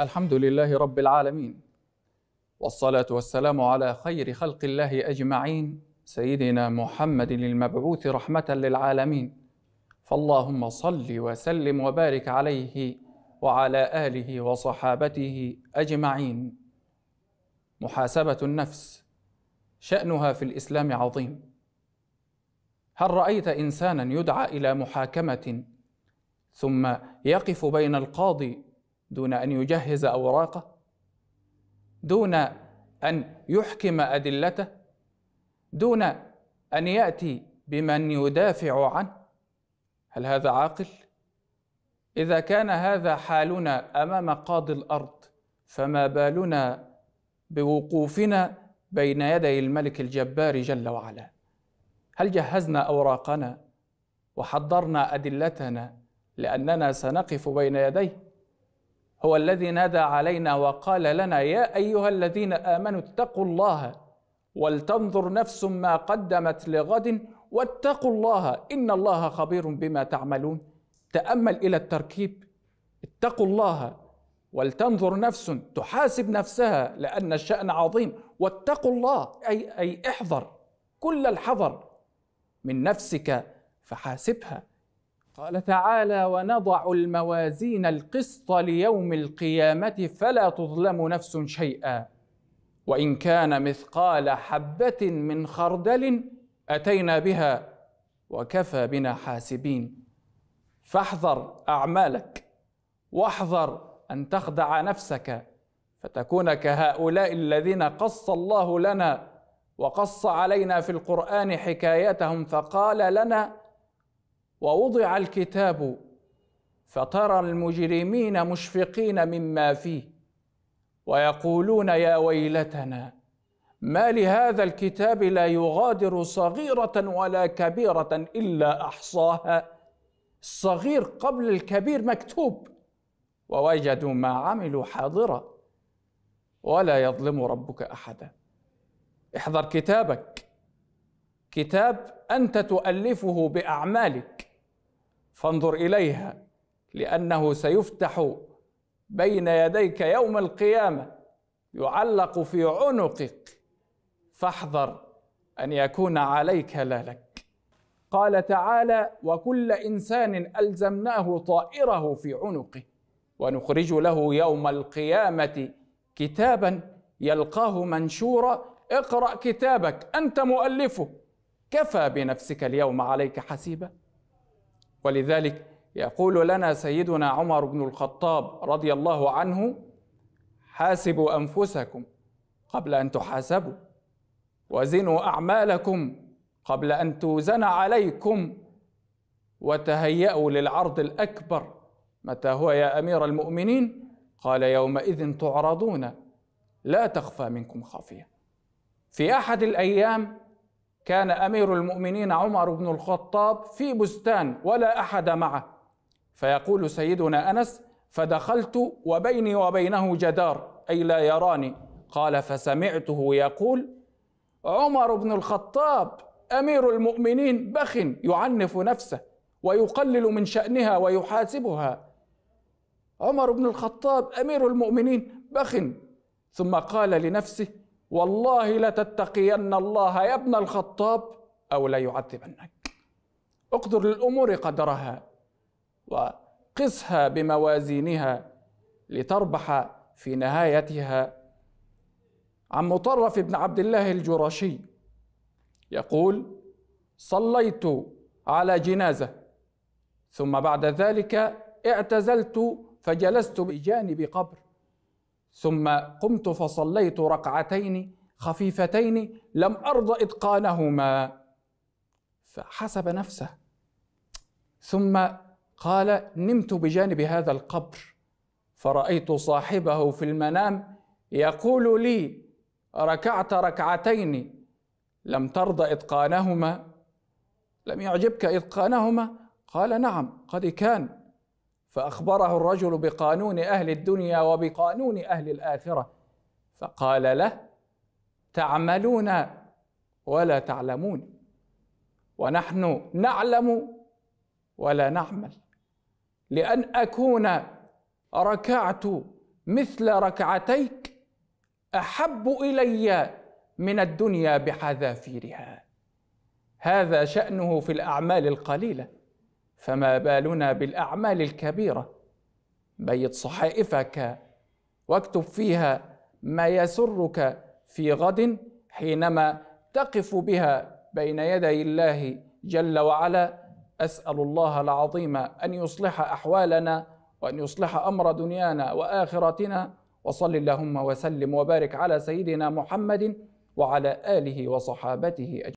الحمد لله رب العالمين والصلاه والسلام على خير خلق الله اجمعين سيدنا محمد المبعوث رحمه للعالمين فاللهم صل وسلم وبارك عليه وعلى اله وصحابته اجمعين محاسبه النفس شانها في الاسلام عظيم هل رايت انسانا يدعى الى محاكمه ثم يقف بين القاضي دون ان يجهز اوراقه دون ان يحكم ادلته دون ان ياتي بمن يدافع عنه هل هذا عاقل اذا كان هذا حالنا امام قاضي الارض فما بالنا بوقوفنا بين يدي الملك الجبار جل وعلا هل جهزنا اوراقنا وحضرنا ادلتنا لاننا سنقف بين يديه هو الذي نادى علينا وقال لنا يا ايها الذين امنوا اتقوا الله ولتنظر نفس ما قدمت لغد واتقوا الله ان الله خبير بما تعملون تامل الى التركيب اتقوا الله ولتنظر نفس تحاسب نفسها لان الشان عظيم واتقوا الله اي اي احذر كل الحذر من نفسك فحاسبها قال تعالى ونضع الموازين القسط ليوم القيامه فلا تظلم نفس شيئا وان كان مثقال حبه من خردل اتينا بها وكفى بنا حاسبين فاحذر اعمالك واحذر ان تخدع نفسك فتكون كهؤلاء الذين قص الله لنا وقص علينا في القران حكايتهم فقال لنا ووضع الكتاب فترى المجرمين مشفقين مما فيه ويقولون يا ويلتنا ما لهذا الكتاب لا يغادر صغيره ولا كبيره الا احصاها الصغير قبل الكبير مكتوب ووجدوا ما عملوا حاضرا ولا يظلم ربك احدا احضر كتابك كتاب انت تؤلفه باعمالك فانظر اليها لانه سيفتح بين يديك يوم القيامه يعلق في عنقك فاحذر ان يكون عليك لا لك قال تعالى وكل انسان الزمناه طائره في عنقه ونخرج له يوم القيامه كتابا يلقاه منشورا اقرا كتابك انت مؤلفه كفى بنفسك اليوم عليك حسيبا ولذلك يقول لنا سيدنا عمر بن الخطاب رضي الله عنه حاسبوا انفسكم قبل ان تحاسبوا وزنوا اعمالكم قبل ان توزن عليكم وتهيأوا للعرض الاكبر متى هو يا امير المؤمنين قال يومئذ تعرضون لا تخفى منكم خافيه في احد الايام كان امير المؤمنين عمر بن الخطاب في بستان ولا احد معه فيقول سيدنا انس فدخلت وبيني وبينه جدار اي لا يراني قال فسمعته يقول عمر بن الخطاب امير المؤمنين بخ يعنف نفسه ويقلل من شانها ويحاسبها عمر بن الخطاب امير المؤمنين بخ ثم قال لنفسه والله لتتقين الله يا ابن الخطاب أو ليعذبنك اقدر للأمور قدرها وقسها بموازينها لتربح في نهايتها عن مطرف بن عبد الله الجرشي يقول صليت على جنازة ثم بعد ذلك اعتزلت فجلست بجانب قبر ثم قمت فصليت ركعتين خفيفتين لم ارض اتقانهما فحسب نفسه ثم قال نمت بجانب هذا القبر فرايت صاحبه في المنام يقول لي ركعت ركعتين لم ترض اتقانهما لم يعجبك اتقانهما قال نعم قد كان فأخبره الرجل بقانون أهل الدنيا وبقانون أهل الآخرة فقال له تعملون ولا تعلمون ونحن نعلم ولا نعمل لأن أكون ركعت مثل ركعتيك أحب إلي من الدنيا بحذافيرها هذا شأنه في الأعمال القليلة فما بالنا بالاعمال الكبيره بيت صحائفك واكتب فيها ما يسرك في غد حينما تقف بها بين يدي الله جل وعلا اسال الله العظيم ان يصلح احوالنا وان يصلح امر دنيانا واخرتنا وصل اللهم وسلم وبارك على سيدنا محمد وعلى اله وصحابته اجمعين